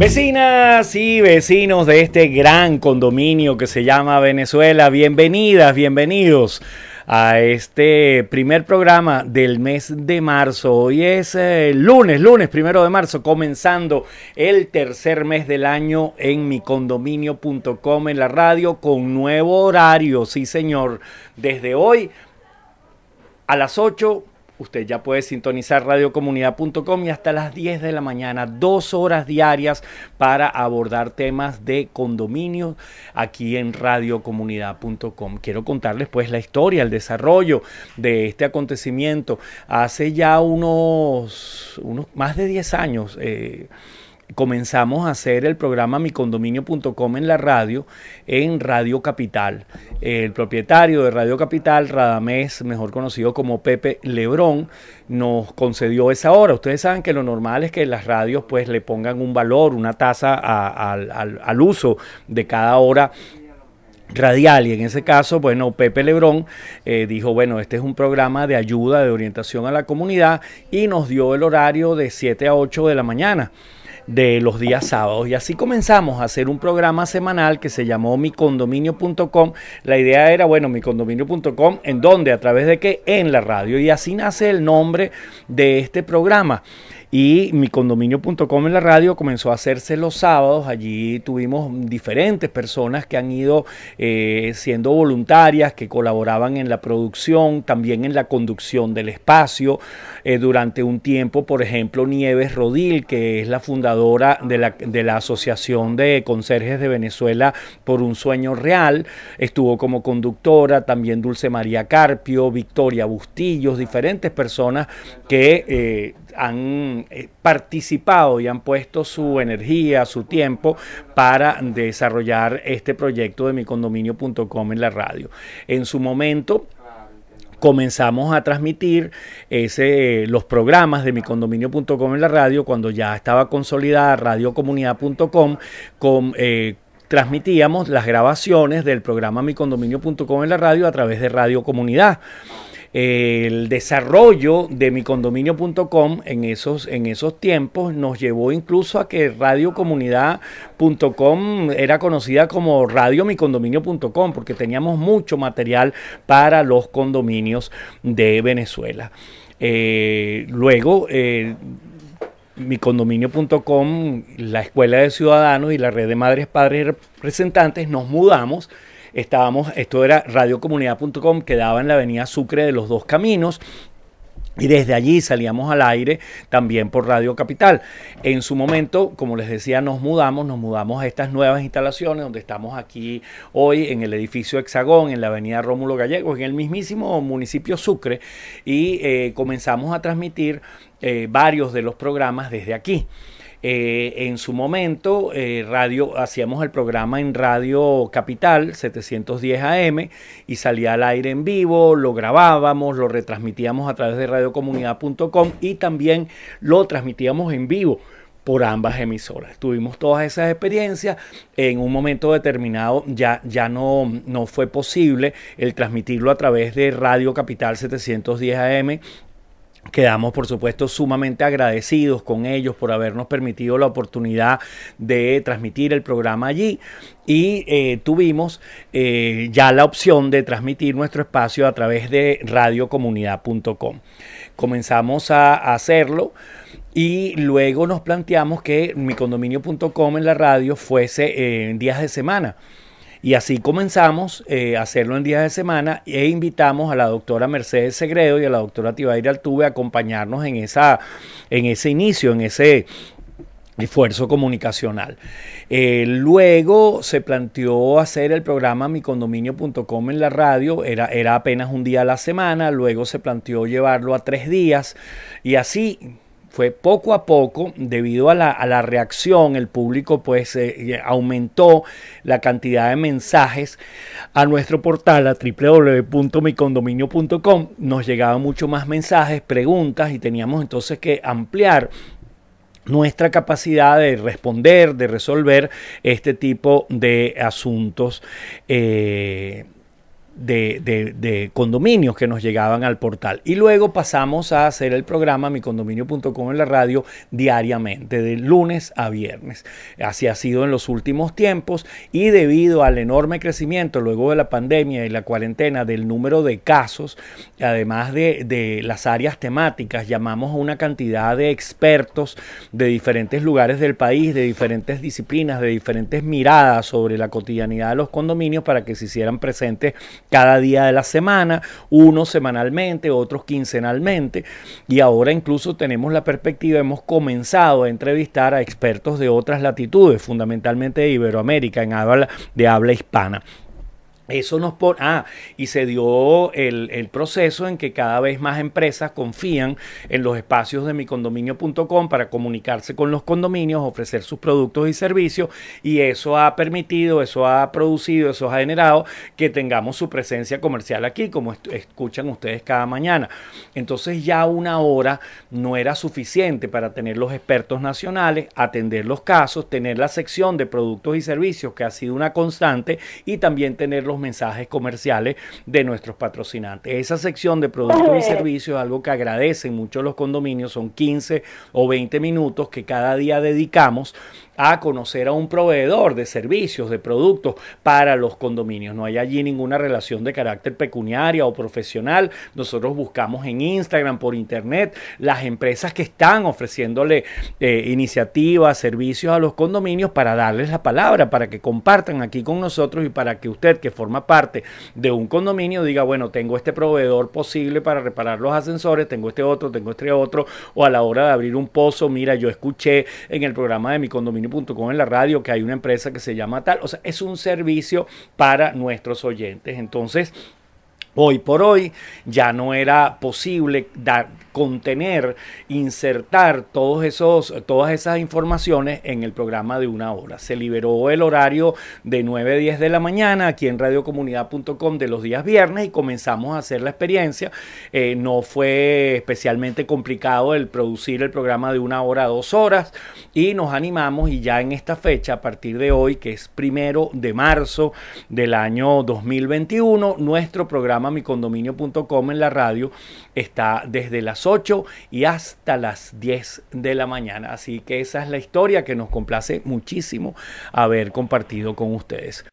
Vecinas y vecinos de este gran condominio que se llama Venezuela, bienvenidas, bienvenidos a este primer programa del mes de marzo. Hoy es eh, lunes, lunes primero de marzo, comenzando el tercer mes del año en micondominio.com en la radio con nuevo horario, sí señor, desde hoy a las 8 Usted ya puede sintonizar radiocomunidad.com y hasta las 10 de la mañana, dos horas diarias para abordar temas de condominio aquí en radiocomunidad.com. Quiero contarles pues la historia, el desarrollo de este acontecimiento. Hace ya unos, unos más de 10 años. Eh, comenzamos a hacer el programa micondominio.com en la radio, en Radio Capital. El propietario de Radio Capital, Radamés, mejor conocido como Pepe Lebrón, nos concedió esa hora. Ustedes saben que lo normal es que las radios pues le pongan un valor, una tasa al, uso de cada hora radial y en ese caso, bueno, Pepe Lebrón eh, dijo, bueno, este es un programa de ayuda, de orientación a la comunidad y nos dio el horario de 7 a 8 de la mañana de los días sábados. Y así comenzamos a hacer un programa semanal que se llamó micondominio.com. La idea era, bueno, micondominio.com, ¿en dónde? ¿A través de qué? En la radio. Y así nace el nombre de este programa. Y mi en la radio comenzó a hacerse los sábados. Allí tuvimos diferentes personas que han ido eh, siendo voluntarias, que colaboraban en la producción, también en la conducción del espacio. Eh, durante un tiempo, por ejemplo, Nieves Rodil, que es la fundadora de la, de la Asociación de Conserjes de Venezuela por un Sueño Real, estuvo como conductora, también Dulce María Carpio, Victoria Bustillos, diferentes personas que eh, han eh, participado y han puesto su energía, su tiempo para desarrollar este proyecto de micondominio.com en la radio. En su momento comenzamos a transmitir ese, los programas de micondominio.com en la radio cuando ya estaba consolidada radiocomunidad.com con... Eh, transmitíamos las grabaciones del programa micondominio.com en la radio a través de Radio Comunidad el desarrollo de micondominio.com en esos, en esos tiempos nos llevó incluso a que radiocomunidad.com era conocida como radiomicondominio.com porque teníamos mucho material para los condominios de Venezuela. Eh, luego, eh, micondominio.com, la Escuela de Ciudadanos y la Red de Madres, Padres y Representantes, nos mudamos Estábamos, esto era radiocomunidad.com, quedaba en la avenida Sucre de los Dos Caminos. Y desde allí salíamos al aire también por Radio Capital. En su momento, como les decía, nos mudamos, nos mudamos a estas nuevas instalaciones donde estamos aquí hoy en el edificio Hexagón, en la avenida Rómulo Gallegos, en el mismísimo municipio Sucre, y eh, comenzamos a transmitir eh, varios de los programas desde aquí. Eh, en su momento, eh, radio, hacíamos el programa en Radio Capital, 710 AM, y salía al aire en vivo, lo grabábamos, lo retransmitíamos a través de radiocomunidad.com y también lo transmitíamos en vivo por ambas emisoras. Tuvimos todas esas experiencias. En un momento determinado ya, ya no, no fue posible el transmitirlo a través de Radio Capital 710 AM Quedamos, por supuesto, sumamente agradecidos con ellos por habernos permitido la oportunidad de transmitir el programa allí y eh, tuvimos eh, ya la opción de transmitir nuestro espacio a través de radiocomunidad.com. Comenzamos a, hacerlo. Y luego nos planteamos que micondominio.com en la radio fuese en días de semana. Y así comenzamos eh, a hacerlo en días de semana e invitamos a la doctora Mercedes Segredo y a la doctora Tibaira Altuve a acompañarnos en, esa, en ese inicio, en ese esfuerzo comunicacional. Eh, luego se planteó hacer el programa micondominio.com en la radio, era, era apenas un día a la semana, luego se planteó llevarlo a tres días y así fue poco a poco, debido a la, reacción, el público pues eh, aumentó la cantidad de mensajes a nuestro portal, a www.micondominio.com, nos llegaban mucho más mensajes, preguntas y teníamos entonces que ampliar nuestra capacidad de responder, de resolver este tipo de asuntos. Eh, de, condominios que nos llegaban al portal. Y luego pasamos a hacer el programa micondominio.com en la radio diariamente, de lunes a viernes. Así ha sido en los últimos tiempos y debido al enorme crecimiento luego de la pandemia y la cuarentena del número de casos, además de, de las áreas temáticas, llamamos a una cantidad de expertos de diferentes lugares del país, de diferentes disciplinas, de diferentes miradas sobre la cotidianidad de los condominios para que se hicieran presentes cada día de la semana, unos semanalmente, otros quincenalmente. Y ahora incluso tenemos la perspectiva, hemos comenzado a entrevistar a expertos de otras latitudes, fundamentalmente de Iberoamérica, en habla, de habla hispana. Eso nos pone. Ah, y se dio el, el, proceso en que cada vez más empresas confían en los espacios de micondominio.com para comunicarse con los condominios, ofrecer sus productos y servicios, y eso ha permitido, eso ha producido, eso ha generado que tengamos su presencia comercial aquí, como escuchan ustedes cada mañana. Entonces, ya una hora no era suficiente para tener los expertos nacionales, atender los casos, tener la sección de productos y servicios, que ha sido una constante, y también tener los mensajes comerciales de nuestros patrocinantes. Esa sección de productos y servicios es algo que agradecen mucho los condominios, son 15 o 20 minutos que cada día dedicamos a conocer a un proveedor de servicios, de productos para los condominios. No hay allí ninguna relación de carácter pecuniaria o profesional. Nosotros buscamos en Instagram, por internet, las empresas que están ofreciéndole eh, iniciativas, servicios a los condominios para darles la palabra, para que compartan aquí con nosotros y para que usted que forma parte de un condominio diga, bueno, tengo este proveedor posible para reparar los ascensores, tengo este otro, tengo este otro, o a la hora de abrir un pozo, mira, yo escuché en el programa de mi condominio com en la radio que hay una empresa que se llama tal. O sea, es un servicio para nuestros oyentes. Entonces, Hoy por hoy ya no era posible contener, insertar todos esos, todas esas informaciones en el programa de una hora. Se liberó el horario de 9 10 de la mañana aquí en radiocomunidad.com de los días viernes y comenzamos a hacer la experiencia. Eh, no fue especialmente complicado el producir el programa de una hora a dos horas y nos animamos y ya en esta fecha, a partir de hoy, que es primero de marzo del año 2021, nuestro programa programa micondominio.com en la radio está desde las 8 y hasta las 10 de la mañana. Así que esa es la historia que nos complace muchísimo haber compartido con ustedes.